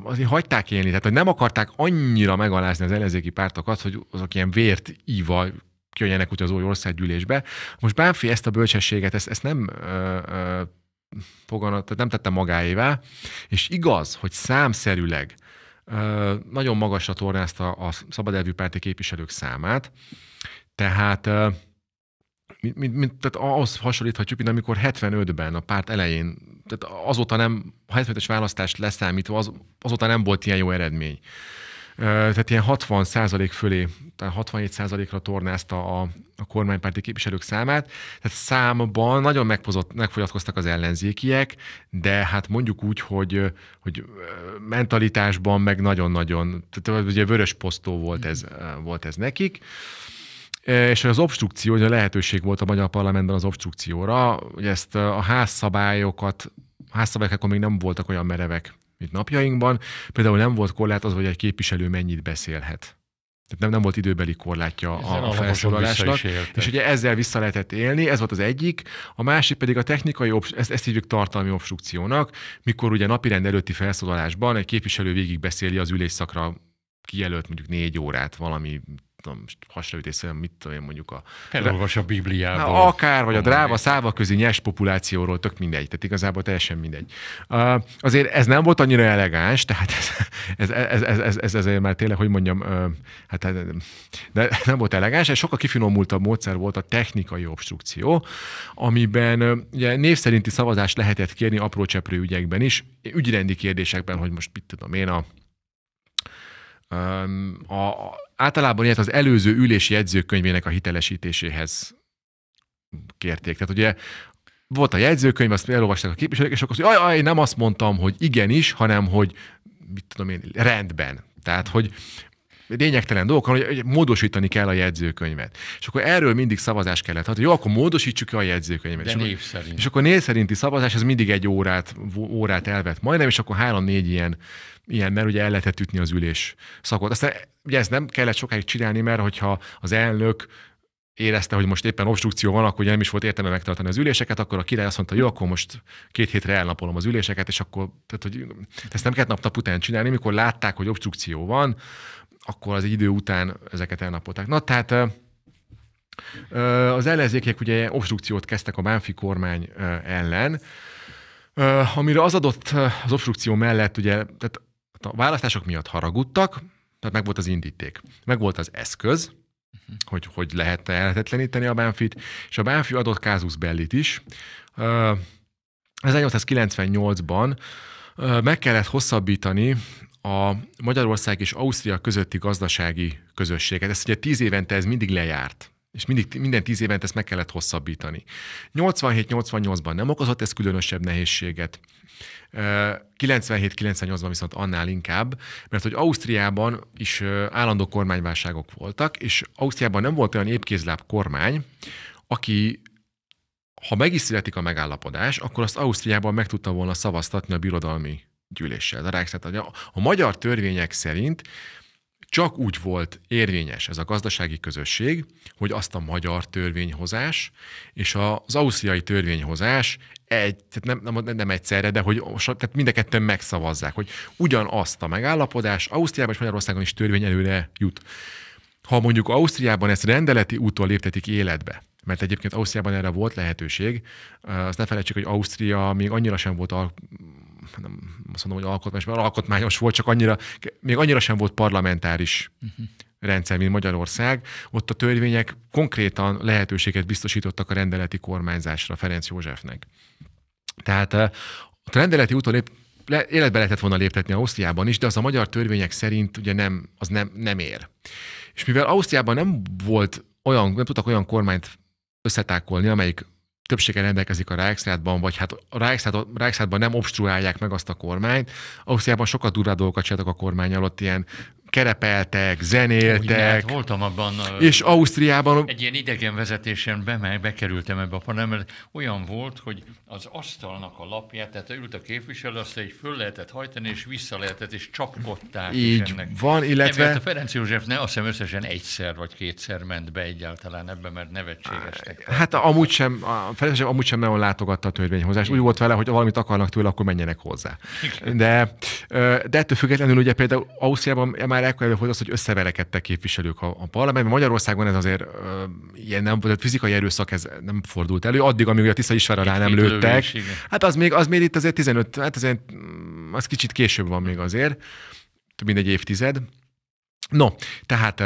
azért hagyták élni, tehát hogy nem akarták annyira megalázni az ellenzéki pártokat, hogy azok ilyen vért íval jöjjenek úgy az új országgyűlésbe. Most Bánfi ezt a bölcsességet, ezt, ezt nem ö, ö, foganat, tehát nem tette magáévá, és igaz, hogy számszerűleg nagyon magasra tornázta a elvű párti képviselők számát, tehát mint, mint, tehát ahhoz hasonlíthatjuk, mint amikor 75-ben a párt elején, tehát azóta nem, a 75-es választást leszámítva, az, azóta nem volt ilyen jó eredmény tehát ilyen 60 százalék fölé, tehát 67 százalékra tornázta a, a kormánypárti képviselők számát. Tehát számban nagyon megfozott, megfogyatkoztak az ellenzékiek, de hát mondjuk úgy, hogy, hogy mentalitásban meg nagyon-nagyon, tehát ugye vörös posztó volt ez, volt ez nekik. És az obstrukció, ugye lehetőség volt a magyar parlamentben az obstrukcióra, hogy ezt a házszabályokat házszabályok akkor még nem voltak olyan merevek, mint napjainkban. Például nem volt az hogy egy képviselő mennyit beszélhet. Tehát nem, nem volt időbeli korlátja Ezen a, a felszólalásnak. És ugye ezzel vissza lehetett élni, ez volt az egyik. A másik pedig a technikai, ezt, ezt hívjuk tartalmi obstrukciónak, mikor ugye napirend előtti felszólalásban egy képviselő végig beszéli az ülésszakra kijelölt mondjuk négy órát valami tudom, hasraütésszerűen, mit tudom én mondjuk a... Elolvas a Bibliából. Na, akár, vagy a dráva száva közi nyers populációról, tök mindegy, tehát igazából teljesen mindegy. Uh, azért ez nem volt annyira elegáns, tehát ez, ez, ez, ez, ez, azért már tényleg, hogy mondjam, uh, hát de nem volt elegáns, ez sokkal kifinomultabb módszer volt a technikai obstrukció, amiben ugye név szerinti szavazást lehetett kérni apró cseprő ügyekben is, ügyrendi kérdésekben, hogy most mit tudom én, a, a, a általában ilyet az előző ülési jegyzőkönyvének a hitelesítéséhez kérték. Tehát ugye volt a jegyzőkönyv, azt elolvasták a képviselők, és akkor azt mondja, jaj, nem azt mondtam, hogy igenis, hanem hogy mit tudom én, rendben. Tehát, hogy lényegtelen dolgok, hogy módosítani kell a jegyzőkönyvet. És akkor erről mindig szavazás kellett. Hát, hogy jó, akkor módosítsuk a jegyzőkönyvet. De és, név akkor, szerint. és akkor név szerinti szavazás, ez mindig egy órát, órát elvett majdnem, és akkor három-négy ilyen ilyen, mert ugye el lehetett ütni az ülés szakot. Aztán ugye ezt nem kellett sokáig csinálni, mert hogyha az elnök érezte, hogy most éppen obstrukció van, akkor ugye nem is volt értelme megtartani az üléseket, akkor a király azt mondta, jó, akkor most két hétre elnapolom az üléseket, és akkor tehát, hogy ezt nem kellett nap-nap után csinálni, mikor látták, hogy obstrukció van, akkor az idő után ezeket elnapolták. Na tehát az ellenzékek ugye obstrukciót kezdtek a Bánfi kormány ellen, amire az adott az obstrukció mellett, ugye, tehát a választások miatt haragudtak, tehát meg volt az indíték, meg volt az eszköz, mhm. hogy hogy lehet elhetetleníteni a Bánfit, és a Bánfi adott kázusz bellit is. 1898-ban meg kellett hosszabbítani a Magyarország és Ausztria közötti gazdasági közösséget. Ezt ugye tíz évente ez mindig lejárt és mindig, minden tíz évent ezt meg kellett hosszabbítani. 87-88-ban nem okozott ez különösebb nehézséget. 97-98-ban viszont annál inkább, mert hogy Ausztriában is állandó kormányválságok voltak, és Ausztriában nem volt olyan épkézláb kormány, aki ha meg is születik a megállapodás, akkor azt Ausztriában meg tudta volna szavaztatni a birodalmi gyűléssel A, Tehát a, a magyar törvények szerint csak úgy volt érvényes ez a gazdasági közösség, hogy azt a magyar törvényhozás és az ausztriai törvényhozás egy, tehát nem, nem, nem egyszerre, de hogy tehát mind a ketten megszavazzák, hogy ugyanazt a megállapodás Ausztriában és Magyarországon is törvény előre jut. Ha mondjuk Ausztriában ezt rendeleti úton léptetik életbe, mert egyébként Ausztriában erre volt lehetőség, azt ne felejtsük, hogy Ausztria még annyira sem volt a nem azt mondom, hogy alkotmányos, mert alkotmányos volt, csak annyira, még annyira sem volt parlamentáris uh-huh. rendszer, mint Magyarország. Ott a törvények konkrétan lehetőséget biztosítottak a rendeleti kormányzásra Ferenc Józsefnek. Tehát eh, a rendeleti úton épp le, életbe lehetett volna léptetni Ausztriában is, de az a magyar törvények szerint ugye nem, az nem, nem ér. És mivel Ausztriában nem volt olyan, nem tudtak olyan kormányt összetákolni, amelyik többsége rendelkezik a Reichsrátban, vagy hát a Reichsrát, nem obstruálják meg azt a kormányt. Ausztriában sokat durvá dolgokat csináltak a kormány alatt, ilyen kerepeltek, zenéltek. Úgy, hát voltam abban. És Ausztriában... Egy ilyen idegen vezetésen be, bekerültem ebbe a panel, mert olyan volt, hogy az asztalnak a lapját, tehát ült a képviselő, azt egy föl lehetett hajtani, és vissza lehetett, és csapkodták. Így ennek. van, illetve... Nem, a Ferenc József ne, azt hiszem összesen egyszer vagy kétszer ment be egyáltalán ebbe, mert nevetségesnek. Hát amúgy sem, a Ferenc amúgy sem nagyon látogatta a törvényhozást. Úgy volt vele, hogy ha valamit akarnak tőle, akkor menjenek hozzá. De, de ettől függetlenül ugye például Ausztriában már előfordul az, hogy összeverekedtek képviselők a, a parlamentben. Magyarországon ez azért uh, ilyen nem, tehát fizikai erőszak ez nem fordult elő, addig, amíg a Tisza Isvára rá nem lőttek. Hát az még, az még itt azért 15, hát azért mm, az kicsit később van még azért, több mint egy évtized. No, tehát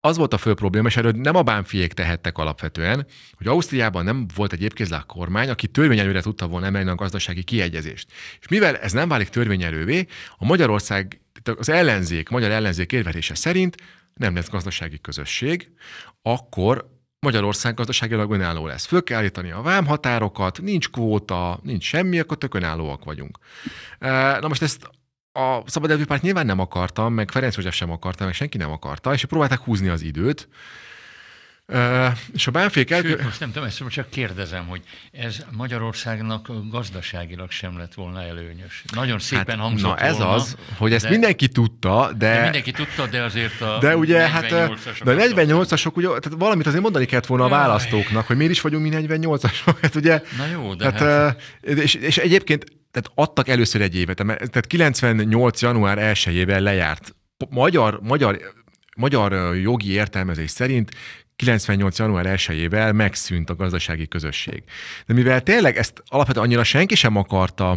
az volt a fő probléma, és erről nem a bánfiék tehettek alapvetően, hogy Ausztriában nem volt egy épkézlák kormány, aki törvényelőre tudta volna emelni a gazdasági kiegyezést. És mivel ez nem válik törvényelővé, a Magyarország itt az ellenzék, magyar ellenzék érvelése szerint nem lesz gazdasági közösség, akkor Magyarország gazdaságilag önálló lesz. Föl kell állítani a vámhatárokat, nincs kvóta, nincs semmi, akkor tök önállóak vagyunk. Na most ezt a Szabad Párt nyilván nem akarta, meg Ferenc József sem akarta, meg senki nem akarta, és próbálták húzni az időt, és a bánfék el... Sőt, most nem tudom, ezt csak kérdezem, hogy ez Magyarországnak gazdaságilag sem lett volna előnyös. Nagyon szépen hát, hangzott Na ez volna, az, hogy ezt de, mindenki tudta, de... de... Mindenki tudta, de azért a De ugye, 48 hát de a 48-asok, ugye, tehát valamit azért mondani kellett volna Jaj. a választóknak, hogy miért is vagyunk mi 48-asok, hát ugye... Na jó, de hát, hát... És, és egyébként tehát adtak először egy évet, tehát 98. január 1-ével lejárt magyar, magyar magyar jogi értelmezés szerint 98. január 1-ével megszűnt a gazdasági közösség. De mivel tényleg ezt alapvetően annyira senki sem akarta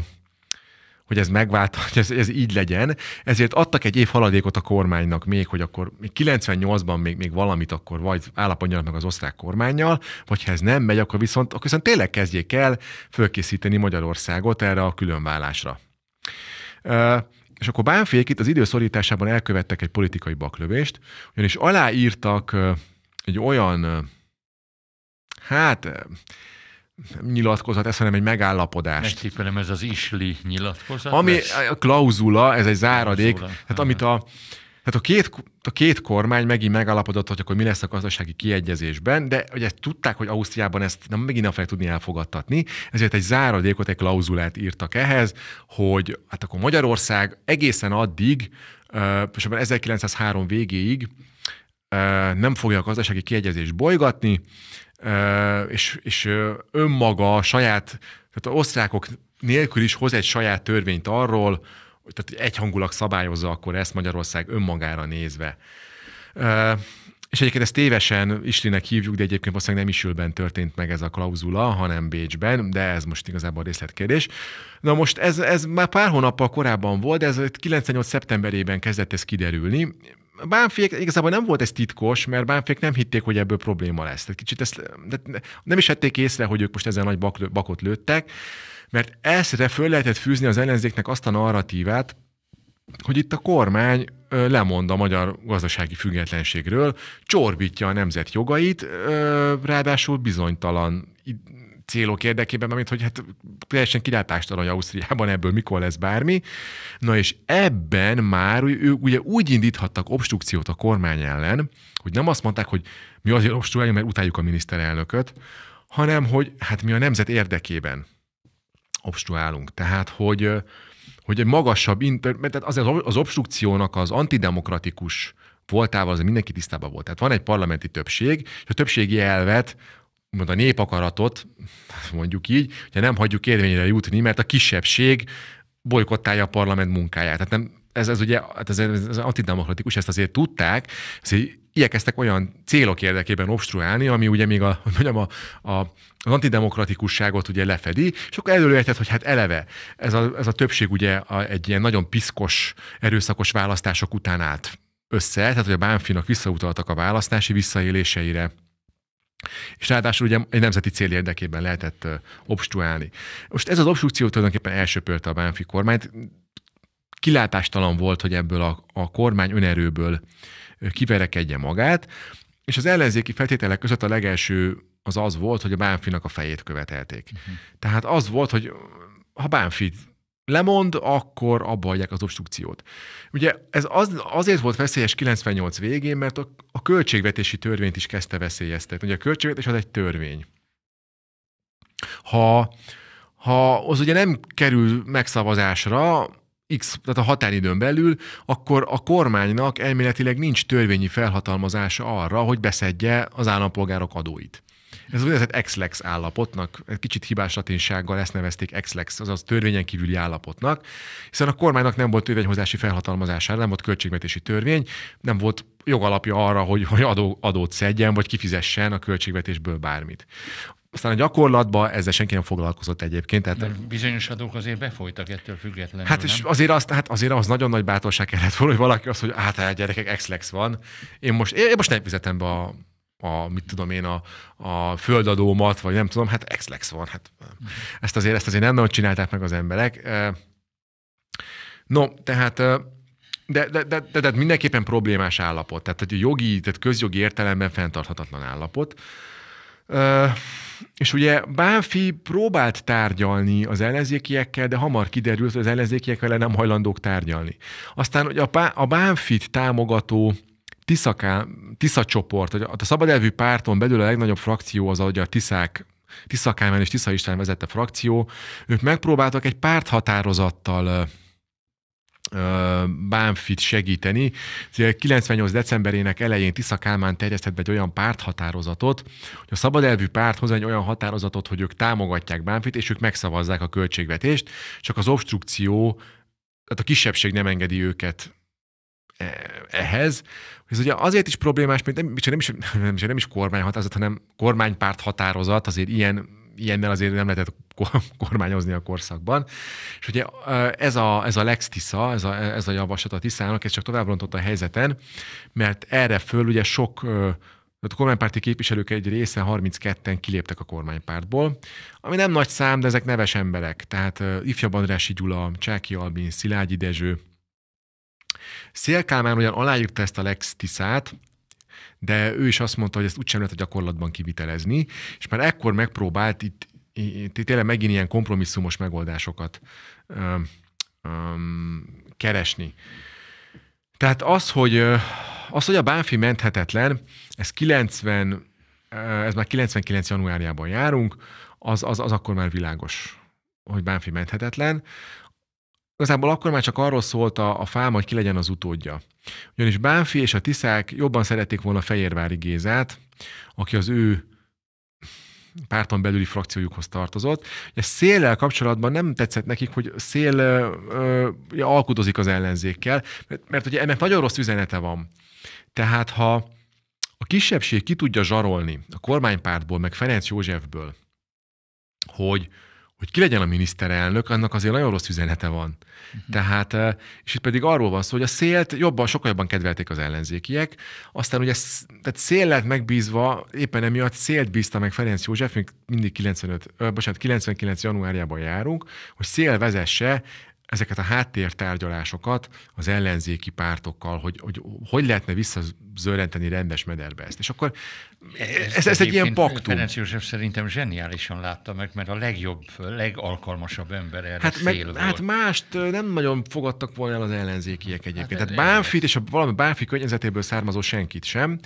hogy ez megvált, hogy ez, ez így legyen. Ezért adtak egy év haladékot a kormánynak még, hogy akkor még 98-ban még, még valamit akkor vagy állapodjanak meg az osztrák kormányjal, vagy ha ez nem megy, akkor viszont, akkor viszont tényleg kezdjék el fölkészíteni Magyarországot erre a különválásra. E, és akkor Bánfék itt az időszorításában elkövettek egy politikai baklövést, ugyanis aláírtak egy olyan, hát nyilatkozat, ez hanem egy megállapodást. Megtippelem, ez az isli nyilatkozat. Ami lesz? a klauzula, ez egy záradék, klauzula. tehát amit a, tehát a két, a két kormány megint megállapodott, hogy akkor mi lesz a gazdasági kiegyezésben, de ugye tudták, hogy Ausztriában ezt nem megint nem fogják tudni elfogadtatni, ezért egy záradékot, egy klauzulát írtak ehhez, hogy hát akkor Magyarország egészen addig, és 1903 végéig nem fogja a gazdasági kiegyezés bolygatni, és, és önmaga a saját, tehát az osztrákok nélkül is hoz egy saját törvényt arról, tehát egyhangulag szabályozza akkor ezt Magyarország önmagára nézve. És egyébként ezt tévesen Istinek hívjuk, de egyébként valószínűleg nem Isülben történt meg ez a klauzula, hanem Bécsben, de ez most igazából részletkérdés. Na most ez, ez már pár hónappal korábban volt, de ez 98. szeptemberében kezdett ez kiderülni, Bánfék igazából nem volt ez titkos, mert Bánfék nem hitték, hogy ebből probléma lesz. Tehát kicsit ezt, de nem is vették észre, hogy ők most ezen nagy bak, bakot lőttek, mert ezre föl lehetett fűzni az ellenzéknek azt a narratívát, hogy itt a kormány lemond a magyar gazdasági függetlenségről, csorbítja a nemzet jogait, ráadásul bizonytalan célok érdekében, mint hogy hát teljesen kilátástalan Ausztriában ebből mikor lesz bármi. Na és ebben már ők ugye úgy indíthattak obstrukciót a kormány ellen, hogy nem azt mondták, hogy mi azért obstruáljunk, mert utáljuk a miniszterelnököt, hanem hogy hát mi a nemzet érdekében obstruálunk. Tehát, hogy, hogy egy magasabb, inter, mert azért az obstrukciónak az antidemokratikus voltával az mindenki tisztában volt. Tehát van egy parlamenti többség, és a többségi elvet a népakaratot, mondjuk így, hogyha nem hagyjuk érvényre jutni, mert a kisebbség bolykottálja a parlament munkáját. Tehát nem, ez, ez ugye hát ez, ez, ez antidemokratikus, ezt azért tudták, ezért igyekeztek olyan célok érdekében obstruálni, ami ugye még a, mondjam, a, a, az antidemokratikusságot ugye lefedi, és akkor előjöhetett, hogy hát eleve ez a, ez a többség ugye a, egy ilyen nagyon piszkos, erőszakos választások után állt össze, tehát hogy a Bánfinak visszautaltak a választási visszaéléseire, és ráadásul ugye egy nemzeti cél érdekében lehetett obstruálni. Most ez az obstrukció tulajdonképpen elsöpörte a Bánfi kormányt. Kilátástalan volt, hogy ebből a, a kormány önerőből kiverekedje magát, és az ellenzéki feltételek között a legelső az az volt, hogy a Bánfinak a fejét követelték. Uh-huh. Tehát az volt, hogy ha Bánfi lemond, akkor abba adják az obstrukciót. Ugye ez az, azért volt veszélyes 98 végén, mert a, a költségvetési törvényt is kezdte veszélyeztetni. Ugye a költségvetés az egy törvény. Ha, ha az ugye nem kerül megszavazásra, X, tehát a határidőn belül, akkor a kormánynak elméletileg nincs törvényi felhatalmazása arra, hogy beszedje az állampolgárok adóit. Ez úgynevezett exlex állapotnak, egy kicsit hibás latinsággal ezt nevezték exlex, azaz törvényen kívüli állapotnak, hiszen a kormánynak nem volt törvényhozási felhatalmazására, nem volt költségvetési törvény, nem volt jogalapja arra, hogy, hogy adó, adót szedjen, vagy kifizessen a költségvetésből bármit. Aztán a gyakorlatban ezzel senki nem foglalkozott egyébként. Tehát, De bizonyos adók azért befolytak ettől függetlenül. Hát, és azért, azt, hát azért az nagyon nagy bátorság kellett volna, hogy valaki azt, hogy hát, a hát gyerekek, exlex van. Én most, én most nem fizetem be a a, mit tudom én, a, a földadómat, vagy nem tudom, hát exlex van. Hát, ezt, azért, ezt azért nem nagyon csinálták meg az emberek. No, tehát de, de, de, de, de mindenképpen problémás állapot, tehát egy jogi, tehát közjogi értelemben fenntarthatatlan állapot. és ugye Bánfi próbált tárgyalni az ellenzékiekkel, de hamar kiderült, hogy az ellenzékiek vele nem hajlandók tárgyalni. Aztán hogy a, a Bánfit támogató Tiszaká, Tisza csoport, a szabad elvű párton belül a legnagyobb frakció az, hogy a Tiszák Tisza Kálmán és Tisza István vezette frakció, ők megpróbáltak egy párthatározattal Bánfit segíteni. 98. decemberének elején Tisza Kálmán terjesztett be egy olyan párthatározatot, hogy a szabad elvű párt hoz egy olyan határozatot, hogy ők támogatják Bánfit, és ők megszavazzák a költségvetést, csak az obstrukció, tehát a kisebbség nem engedi őket E, ehhez, hogy ez ugye azért is problémás, mert nem, nem, is, nem, is, nem is kormányhatározat, hanem kormánypárt határozat, azért ilyen, ilyennel azért nem lehetett kormányozni a korszakban. És ugye e, ez a, ez a Lex Tisza, ez a, ez a javaslat a Tiszának, ez csak tovább rontott a helyzeten, mert erre föl ugye sok e, a kormánypárti képviselők egy része 32-en kiléptek a kormánypártból, ami nem nagy szám, de ezek neves emberek. Tehát ifjabb Andrási Gyula, Csáki Albin, Szilágyi Dezső, Szél Kálmán ugyan aláírta ezt a Lex Tiszát, de ő is azt mondta, hogy ezt úgysem lehet a gyakorlatban kivitelezni, és már ekkor megpróbált itt, itt tényleg megint ilyen kompromisszumos megoldásokat ö, ö, keresni. Tehát az, hogy az, hogy a Bánfi menthetetlen, ez 90, ez már 99 januárjában járunk, az, az, az akkor már világos, hogy Bánfi menthetetlen. Igazából akkor már csak arról szólt a, a fám, hogy ki legyen az utódja. Ugyanis Bánfi és a Tiszák jobban szerették volna Fejérvári Gézát, aki az ő párton belüli frakciójukhoz tartozott. A széllel kapcsolatban nem tetszett nekik, hogy szél ö, ö, alkudozik az ellenzékkel, mert, mert ugye ennek nagyon rossz üzenete van. Tehát ha a kisebbség ki tudja zsarolni a kormánypártból, meg Ferenc Józsefből, hogy hogy ki legyen a miniszterelnök, annak azért nagyon rossz üzenete van. Uh-huh. Tehát, eh, és itt pedig arról van szó, hogy a szélt jobban, sokkal jobban kedvelték az ellenzékiek, aztán ugye tehát szél lett megbízva, éppen emiatt szélt bízta meg Ferenc József, még mindig 95, bocsánat, 99. januárjában járunk, hogy szél vezesse ezeket a háttértárgyalásokat az ellenzéki pártokkal, hogy hogy, hogy lehetne vissza zörrenteni rendes mederbe ezt. És akkor e- e- ez, ez, ez egy ilyen paktum. Ferenc József szerintem zseniálisan látta meg, mert a legjobb, legalkalmasabb ember erre hát, meg, hát volt. hát mást nem nagyon fogadtak volna el az ellenzékiek hát egyébként. Hát Tehát Bánfit és a valami Bánfi környezetéből származó senkit sem.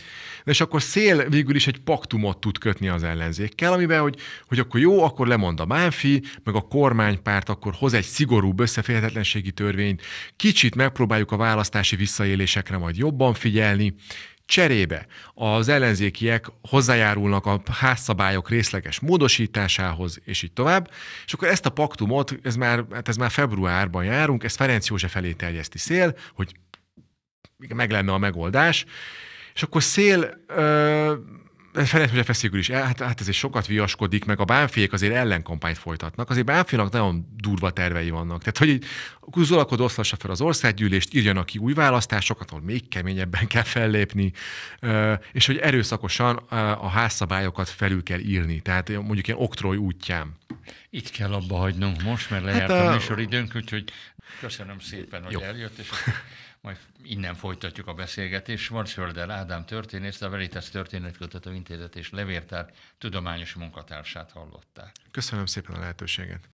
De és akkor Szél végül is egy paktumot tud kötni az ellenzékkel, amiben, hogy, hogy akkor jó, akkor lemond a Bánfi, meg a kormánypárt akkor hoz egy szigorú összeférhetetlenségi törvényt, kicsit megpróbáljuk a választási visszaélésekre majd jobban figyelni, Cserébe az ellenzékiek hozzájárulnak a házszabályok részleges módosításához, és így tovább. És akkor ezt a paktumot, ez már, hát ez már februárban járunk, ezt Ferenc József felé terjeszti szél, hogy meg lenne a megoldás. És akkor szél ö, Ferenc József feszélyük is, hát, hát ezért sokat viaskodik, meg a bánfék azért ellenkampányt folytatnak. Azért bánfénak nagyon durva tervei vannak. Tehát, hogy így kuzolakod oszlassa fel az országgyűlést, írjanak ki új választásokat, ahol még keményebben kell fellépni, és hogy erőszakosan a házszabályokat felül kell írni. Tehát mondjuk ilyen oktroly útján. Itt kell abba hagynunk most, mert hát lejárt hát a, a műsoridőnk, úgyhogy köszönöm szépen, hogy Jó. eljött, és majd innen folytatjuk a beszélgetést. Schwarzfölder Ádám történész, a Veritas Történetkötető Intézet és Levértár tudományos munkatársát hallották. Köszönöm szépen a lehetőséget.